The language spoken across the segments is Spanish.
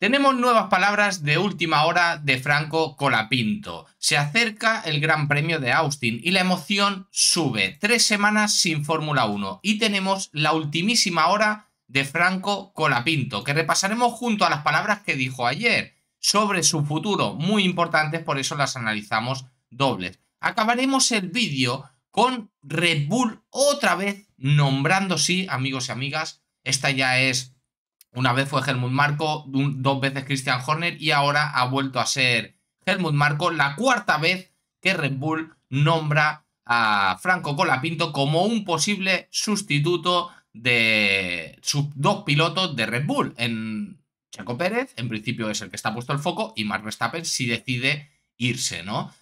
Tenemos nuevas palabras de última hora de Franco Colapinto. Se acerca el Gran Premio de Austin y la emoción sube. Tres semanas sin Fórmula 1 y tenemos la ultimísima hora de Franco Colapinto, que repasaremos junto a las palabras que dijo ayer sobre su futuro, muy importantes, por eso las analizamos dobles. Acabaremos el vídeo con Red Bull otra vez nombrando, sí, amigos y amigas, esta ya es una vez fue Helmut Marco, dos veces Christian Horner y ahora ha vuelto a ser Helmut Marco, la cuarta vez que Red Bull nombra a Franco Colapinto como un posible sustituto de sus dos pilotos de Red Bull. En Chaco Pérez, en principio es el que está puesto el foco, y Mark Verstappen si decide irse, ¿no?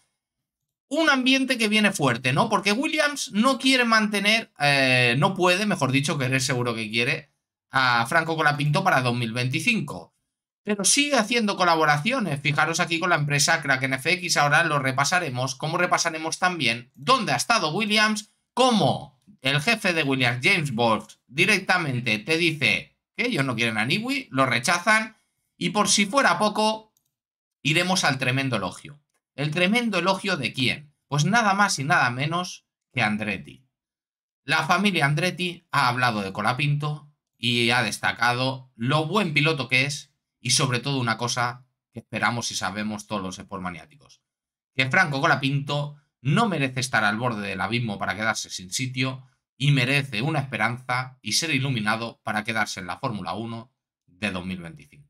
un ambiente que viene fuerte, ¿no? Porque Williams no quiere mantener, eh, no puede, mejor dicho, que querer seguro que quiere, a Franco Colapinto para 2025. Pero sigue haciendo colaboraciones. Fijaros aquí con la empresa Kraken FX. Ahora lo repasaremos. Como repasaremos también dónde ha estado Williams, cómo el jefe de Williams, James Bolt, directamente te dice que ellos no quieren a Niwi, lo rechazan. Y por si fuera poco, iremos al tremendo elogio. ¿El tremendo elogio de quién? Pues nada más y nada menos que Andretti. La familia Andretti ha hablado de Colapinto y ha destacado lo buen piloto que es y sobre todo una cosa que esperamos y sabemos todos los maniáticos. que Franco Colapinto no merece estar al borde del abismo para quedarse sin sitio y merece una esperanza y ser iluminado para quedarse en la Fórmula 1 de 2025.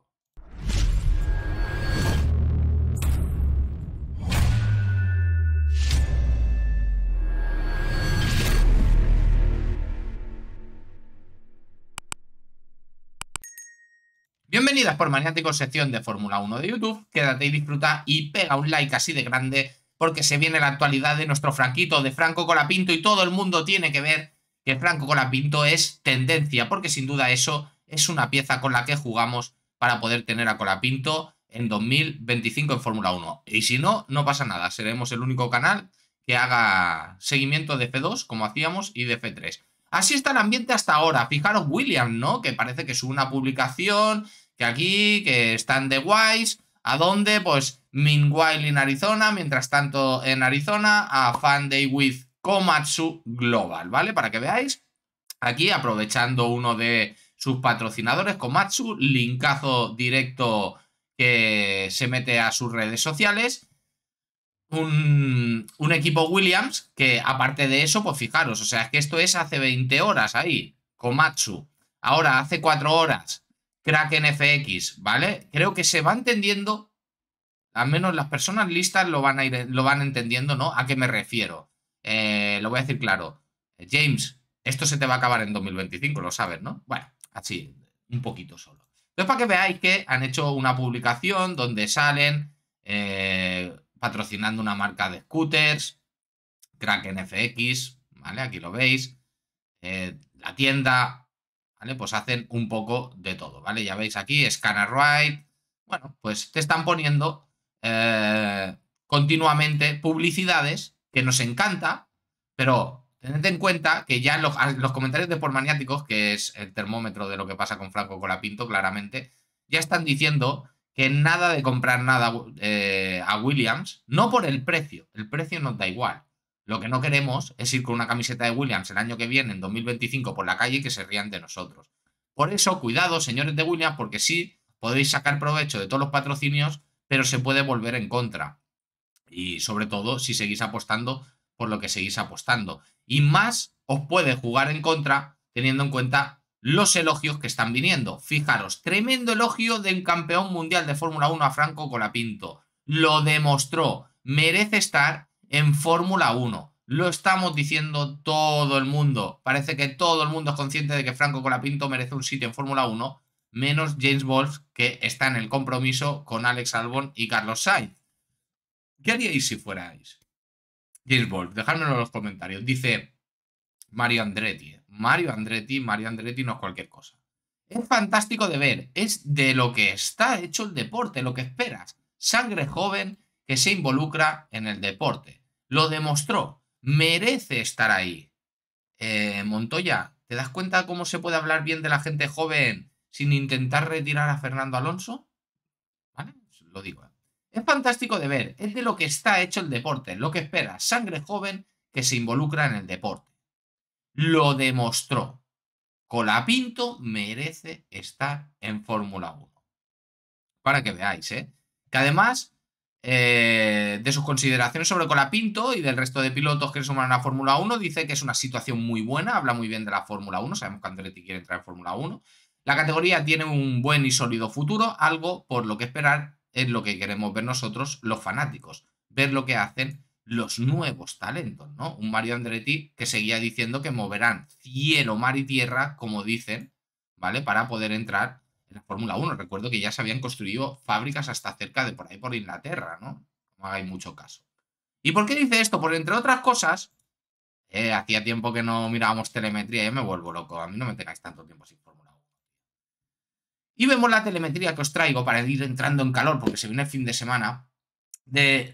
Bienvenidas por maniático sección de Fórmula 1 de YouTube. Quédate y disfruta y pega un like así de grande porque se viene la actualidad de nuestro Franquito, de Franco Colapinto y todo el mundo tiene que ver que Franco Colapinto es tendencia, porque sin duda eso es una pieza con la que jugamos para poder tener a Colapinto en 2025 en Fórmula 1. Y si no, no pasa nada, seremos el único canal que haga seguimiento de F2 como hacíamos y de F3. Así está el ambiente hasta ahora. Fijaros William, ¿no? Que parece que sube una publicación, que aquí, que están de guays. ¿A dónde? Pues Meanwhile en Arizona, mientras tanto en Arizona, a Fan Day with Komatsu Global, ¿vale? Para que veáis, aquí aprovechando uno de sus patrocinadores, Komatsu, linkazo directo que se mete a sus redes sociales. Un, equipo Williams que aparte de eso, pues fijaros, o sea, es que esto es hace 20 horas ahí, Komatsu. Ahora, hace 4 horas, Kraken FX, ¿vale? Creo que se va entendiendo, al menos las personas listas lo van, a ir, lo van entendiendo, ¿no? ¿A qué me refiero? Eh, lo voy a decir claro. Eh, James, esto se te va a acabar en 2025, lo sabes, ¿no? Bueno, así, un poquito solo. Entonces, para que veáis que han hecho una publicación donde salen eh, patrocinando una marca de scooters, Kraken FX, ¿vale? Aquí lo veis. la tienda, pues hacen un poco de todo, ¿vale? Ya veis aquí, scanner bueno, pues te están poniendo eh, continuamente publicidades que nos encanta, pero tened en cuenta que ya ah, los, comentarios de por Maniáticos, que es el termómetro de lo que pasa con Franco Colapinto, claramente, ya están diciendo que nada de comprar nada eh, a Williams, no por el precio, el precio nos da igual, lo que no queremos es ir con una camiseta de Williams el año que viene, en 2025, por la calle y que se rían de nosotros. Por eso, cuidado, señores de Williams, porque sí podéis sacar provecho de todos los patrocinios, pero se puede volver en contra. Y sobre todo si seguís apostando por lo que seguís apostando. Y más os puede jugar en contra teniendo en cuenta los elogios que están viniendo. Fijaros, tremendo elogio del campeón mundial de Fórmula 1 a Franco Colapinto. Lo demostró, merece estar en Fórmula 1. Lo estamos diciendo todo el mundo. Parece que todo el mundo es consciente de que Franco Colapinto merece un sitio en Fórmula 1, menos James Wolf, que está en el compromiso con Alex Albon y Carlos Sainz. ¿Qué haríais si fuerais? James Wolf, dejadmelo en los comentarios. Dice Mario Andretti. Mario Andretti, Mario Andretti no es cualquier cosa. Es fantástico de ver, es de lo que está hecho el deporte, lo que esperas. Sangre joven, que se involucra en el deporte. Lo demostró, merece estar ahí. Eh, Montoya, ¿te das cuenta cómo se puede hablar bien de la gente joven sin intentar retirar a Fernando Alonso? ¿Vale? Pues lo digo. Es fantástico de ver, es de lo que está hecho el deporte, lo que espera, sangre joven que se involucra en el deporte. Lo demostró. Colapinto merece estar en Fórmula 1. Para que veáis, ¿eh? Que además eh, de sus consideraciones sobre Colapinto y del resto de pilotos que suman a Fórmula 1, dice que es una situación muy buena, habla muy bien de la Fórmula 1, sabemos que Andretti quiere entrar en Fórmula 1. La categoría tiene un buen y sólido futuro, algo por lo que esperar es lo que queremos ver nosotros, los fanáticos, ver lo que hacen los nuevos talentos, ¿no? Un Mario Andretti que seguía diciendo que moverán cielo, mar y tierra, como dicen, ¿vale? Para poder entrar la Fórmula 1. Recuerdo que ya se habían construido fábricas hasta cerca de por ahí, por Inglaterra, ¿no? No hagáis mucho caso. ¿Y por qué dice esto? Por entre otras cosas, eh, hacía tiempo que no mirábamos telemetría, y me vuelvo loco, a mí no me tengáis tanto tiempo sin Fórmula 1. Y vemos la telemetría que os traigo para ir entrando en calor, porque se viene el fin de semana.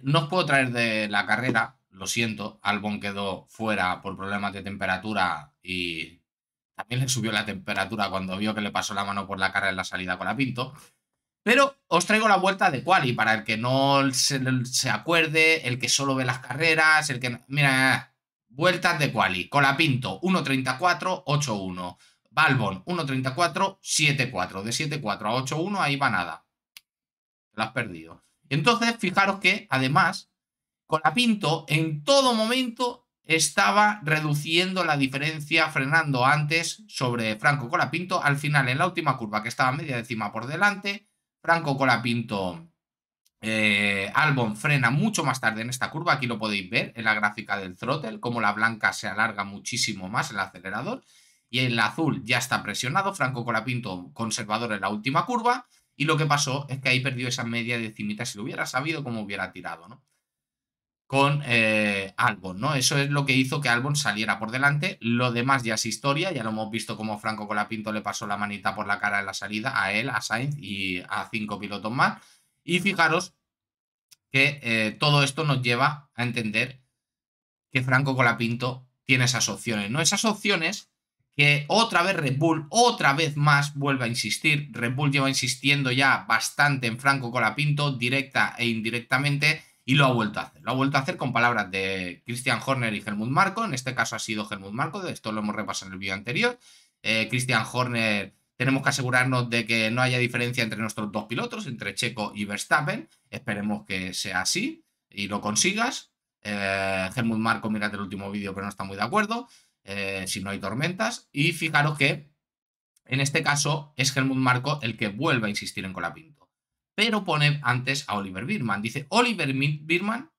no os puedo traer de la carrera, lo siento, Albon quedó fuera por problemas de temperatura y también le subió la temperatura cuando vio que le pasó la mano por la cara en la salida con la Pinto. Pero os traigo la vuelta de Quali, para el que no se, acuerde, el que solo ve las carreras, el que... Mira, vueltas de Quali. Colapinto, 1.34, 8.1. Balbon, 1.34, 7.4. De 7.4 a 8.1, ahí va nada. La has perdido. Entonces, fijaros que, además, con la Pinto, en todo momento estaba reduciendo la diferencia frenando antes sobre Franco Colapinto. Al final, en la última curva, que estaba media décima por delante, Franco Colapinto eh, Albon frena mucho más tarde en esta curva. Aquí lo podéis ver en la gráfica del throttle, como la blanca se alarga muchísimo más el acelerador. Y el azul ya está presionado. Franco Colapinto conservador en la última curva. Y lo que pasó es que ahí perdió esa media decimita. Si lo hubiera sabido, cómo hubiera tirado, ¿no? con eh, Albon, ¿no? Eso es lo que hizo que Albon saliera por delante. Lo demás ya es historia, ya lo hemos visto como Franco Colapinto le pasó la manita por la cara en la salida a él, a Sainz y a cinco pilotos más. Y fijaros que eh, todo esto nos lleva a entender que Franco Colapinto tiene esas opciones, ¿no? Esas opciones que otra vez Red Bull, otra vez más, vuelve a insistir. Red Bull lleva insistiendo ya bastante en Franco Colapinto, directa e indirectamente y lo ha vuelto a hacer. Lo ha vuelto a hacer con palabras de Christian Horner y Helmut Marco. En este caso ha sido Helmut Marco, esto lo hemos repasado en el vídeo anterior. Eh, Christian Horner, tenemos que asegurarnos de que no haya diferencia entre nuestros dos pilotos, entre Checo y Verstappen. Esperemos que sea así y lo consigas. Eh, Helmut Marco, mirad el último vídeo, pero no está muy de acuerdo. Eh, si no hay tormentas. Y fijaros que en este caso es Helmut Marco el que vuelve a insistir en Colapinto pero pone antes a Oliver Birman. Dice Oliver Birman,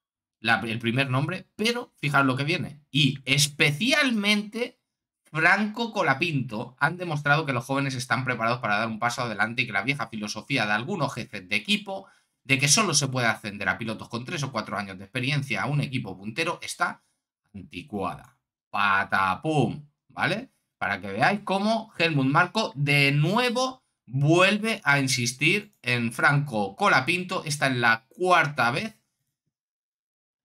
el primer nombre, pero fijaros lo que viene. Y especialmente Franco Colapinto han demostrado que los jóvenes están preparados para dar un paso adelante y que la vieja filosofía de algunos jefes de equipo de que solo se puede ascender a pilotos con tres o cuatro años de experiencia a un equipo puntero está anticuada. pum, ¿vale? Para que veáis cómo Helmut Marco de nuevo vuelve a insistir en Franco Colapinto. Esta es la cuarta vez.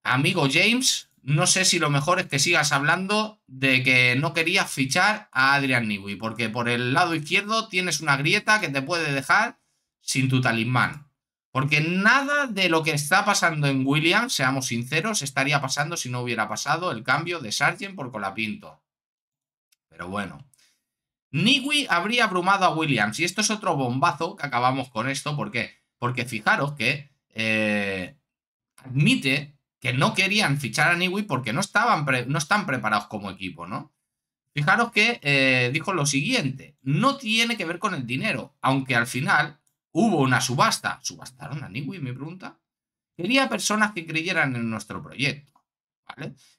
Amigo James, no sé si lo mejor es que sigas hablando de que no querías fichar a Adrian Newey, porque por el lado izquierdo tienes una grieta que te puede dejar sin tu talismán. Porque nada de lo que está pasando en William seamos sinceros, estaría pasando si no hubiera pasado el cambio de Sargent por Colapinto. Pero bueno, Niwi habría abrumado a Williams. Y esto es otro bombazo que acabamos con esto. ¿Por qué? Porque fijaros que eh, admite que no querían fichar a Niwi porque no, estaban no están preparados como equipo, ¿no? Fijaros que eh, dijo lo siguiente, no tiene que ver con el dinero, aunque al final hubo una subasta. ¿Subastaron a Niwi? Me pregunta. Quería personas que creyeran en nuestro proyecto.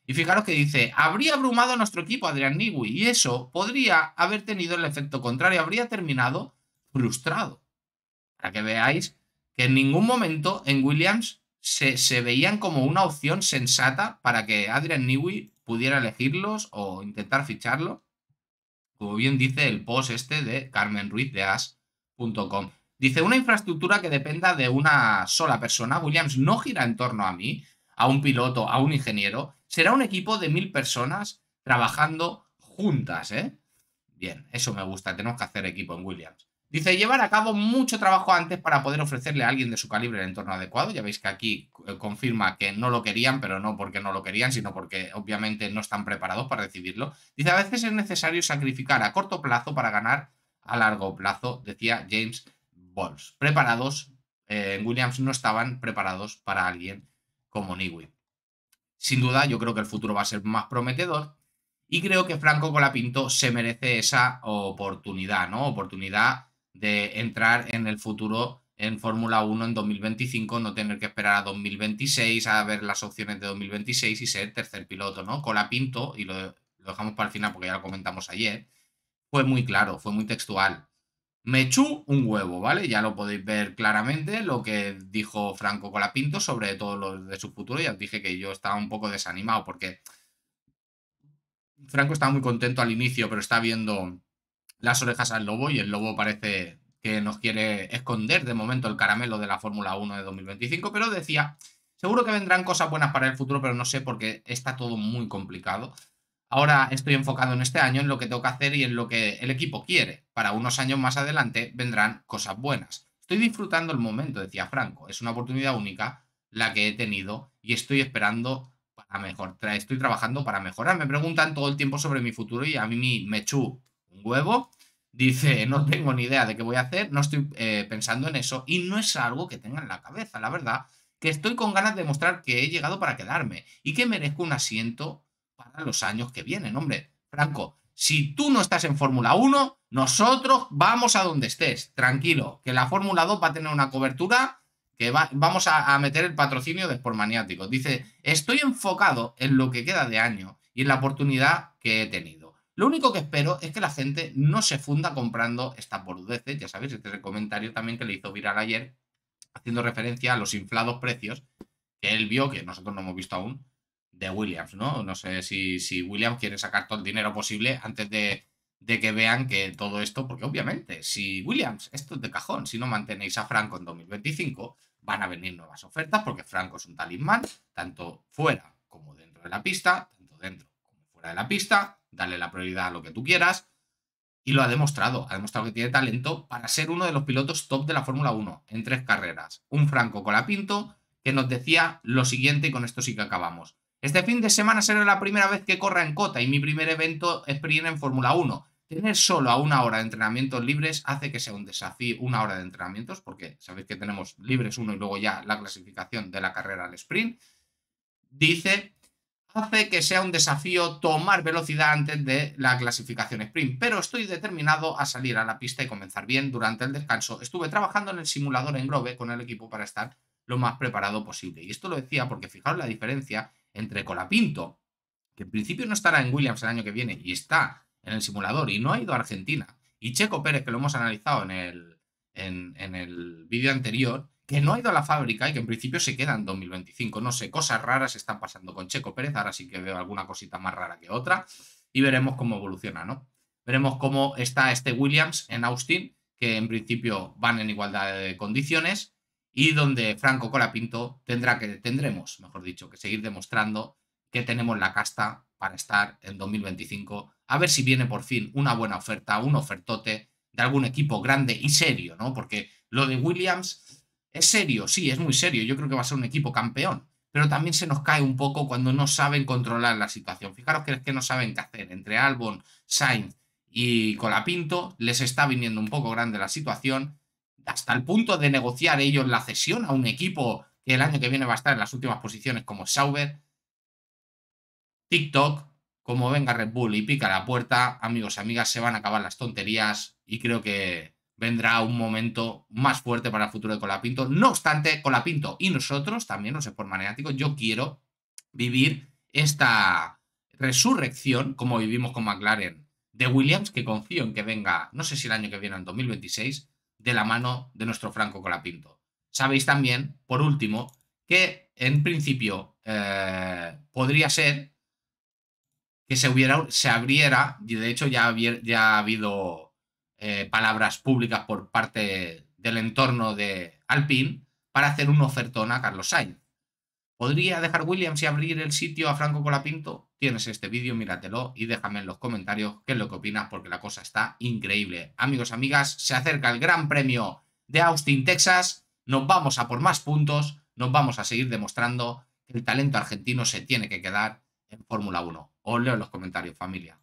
Y fijaros que dice, habría abrumado a nuestro equipo Adrian Newey y eso podría haber tenido el efecto contrario, habría terminado frustrado. Para que veáis que en ningún momento en Williams se, veían como una opción sensata para que Adrian Newey pudiera elegirlos o intentar ficharlo. Como bien dice el post este de Carmen Ruiz de As.com. Dice, una infraestructura que dependa de una sola persona, Williams no gira en torno a mí, a un piloto, a un ingeniero, será un equipo de mil personas trabajando juntas, ¿eh? Bien, eso me gusta, tenemos que hacer equipo en Williams. Dice, llevar a cabo mucho trabajo antes para poder ofrecerle a alguien de su calibre el entorno adecuado. Ya veis que aquí eh, confirma que no lo querían, pero no porque no lo querían, sino porque obviamente no están preparados para recibirlo. Dice, a veces es necesario sacrificar a corto plazo para ganar a largo plazo, decía James Balls. Preparados, eh, en Williams no estaban preparados para alguien como Niwi. Sin duda, yo creo que el futuro va a ser más prometedor y creo que Franco Colapinto se merece esa oportunidad, ¿no? Oportunidad de entrar en el futuro en Fórmula 1 en 2025, no tener que esperar a 2026 a ver las opciones de 2026 y ser tercer piloto, ¿no? Colapinto, y lo, lo dejamos para el final porque ya lo comentamos ayer, fue muy claro, fue muy textual me echó un huevo, ¿vale? Ya lo podéis ver claramente lo que dijo Franco Colapinto sobre todo lo de su futuro. Ya os dije que yo estaba un poco desanimado porque Franco estaba muy contento al inicio, pero está viendo las orejas al lobo y el lobo parece que nos quiere esconder de momento el caramelo de la Fórmula 1 de 2025, pero decía, seguro que vendrán cosas buenas para el futuro, pero no sé porque está todo muy complicado. Ahora estoy enfocado en este año, en lo que tengo que hacer y en lo que el equipo quiere. Para unos años más adelante vendrán cosas buenas. Estoy disfrutando el momento, decía Franco. Es una oportunidad única la que he tenido y estoy esperando para mejorar. Estoy trabajando para mejorar. Me preguntan todo el tiempo sobre mi futuro y a mí me chu un huevo. Dice, no tengo ni idea de qué voy a hacer, no estoy eh, pensando en eso y no es algo que tenga en la cabeza, la verdad, que estoy con ganas de mostrar que he llegado para quedarme y que merezco un asiento para los años que vienen, hombre. Franco, si tú no estás en Fórmula 1, nosotros vamos a donde estés, tranquilo, que la Fórmula 2 va a tener una cobertura que vamos a, meter el patrocinio de Sport Maniático. Dice, estoy enfocado en lo que queda de año y en la oportunidad que he tenido. Lo único que espero es que la gente no se funda comprando estas boludeces. Ya sabéis, este es el comentario también que le hizo viral ayer, haciendo referencia a los inflados precios que él vio, que nosotros no hemos visto aún, de Williams, ¿no? No sé si, si Williams quiere sacar todo el dinero posible antes de, de que vean que todo esto, porque obviamente, si Williams, esto es de cajón, si no mantenéis a Franco en 2025, van a venir nuevas ofertas, porque Franco es un talismán, tanto fuera como dentro de la pista, tanto dentro como fuera de la pista, dale la prioridad a lo que tú quieras, y lo ha demostrado, ha demostrado que tiene talento para ser uno de los pilotos top de la Fórmula 1 en tres carreras. Un Franco Colapinto que nos decía lo siguiente, y con esto sí que acabamos. Este fin de semana será la primera vez que corra en cota y mi primer evento sprint en Fórmula 1. Tener solo a una hora de entrenamientos libres hace que sea un desafío una hora de entrenamientos, porque sabéis que tenemos libres uno y luego ya la clasificación de la carrera al sprint. Dice, hace que sea un desafío tomar velocidad antes de la clasificación sprint, pero estoy determinado a salir a la pista y comenzar bien durante el descanso. Estuve trabajando en el simulador en Grove con el equipo para estar lo más preparado posible. Y esto lo decía porque fijaos la diferencia entre Colapinto, que en principio no estará en Williams el año que viene y está en el simulador y no ha ido a Argentina, y Checo Pérez, que lo hemos analizado en el, en, el vídeo anterior, que no ha ido a la fábrica y que en principio se queda en 2025. No sé, cosas raras están pasando con Checo Pérez. Ahora sí que veo alguna cosita más rara que otra y veremos cómo evoluciona, ¿no? Veremos cómo está este Williams en Austin, que en principio van en igualdad de condiciones y donde Franco Colapinto tendrá que, tendremos, mejor dicho, que seguir demostrando que tenemos la casta para estar en 2025, a ver si viene por fin una buena oferta, un ofertote de algún equipo grande y serio, ¿no? Porque lo de Williams es serio, sí, es muy serio, yo creo que va a ser un equipo campeón, pero también se nos cae un poco cuando no saben controlar la situación. Fijaros que es que no saben qué hacer, entre Albon, Sainz y Colapinto les está viniendo un poco grande la situación hasta el punto de negociar ellos la cesión a un equipo que el año que viene va a estar en las últimas posiciones como Sauber, TikTok, como venga Red Bull y pica la puerta, amigos, y amigas, se van a acabar las tonterías y creo que vendrá un momento más fuerte para el futuro de Colapinto. No obstante, Colapinto y nosotros, también no sé por maniático, yo quiero vivir esta resurrección como vivimos con McLaren de Williams, que confío en que venga, no sé si el año que viene, en 2026, de la mano de nuestro Franco Colapinto. Sabéis también, por último, que en principio eh, podría ser que se, hubiera, se abriera, y de hecho ya, ha habido eh, palabras públicas por parte del entorno de Alpin para hacer un ofertón a Carlos Sainz. ¿Podría dejar Williams y abrir el sitio a Franco Colapinto? Tienes este vídeo, míratelo y déjame en los comentarios qué es lo que opinas porque la cosa está increíble. Amigos, amigas, se acerca el Gran Premio de Austin, Texas. Nos vamos a por más puntos, nos vamos a seguir demostrando que el talento argentino se tiene que quedar en Fórmula 1. Os leo en los comentarios, familia.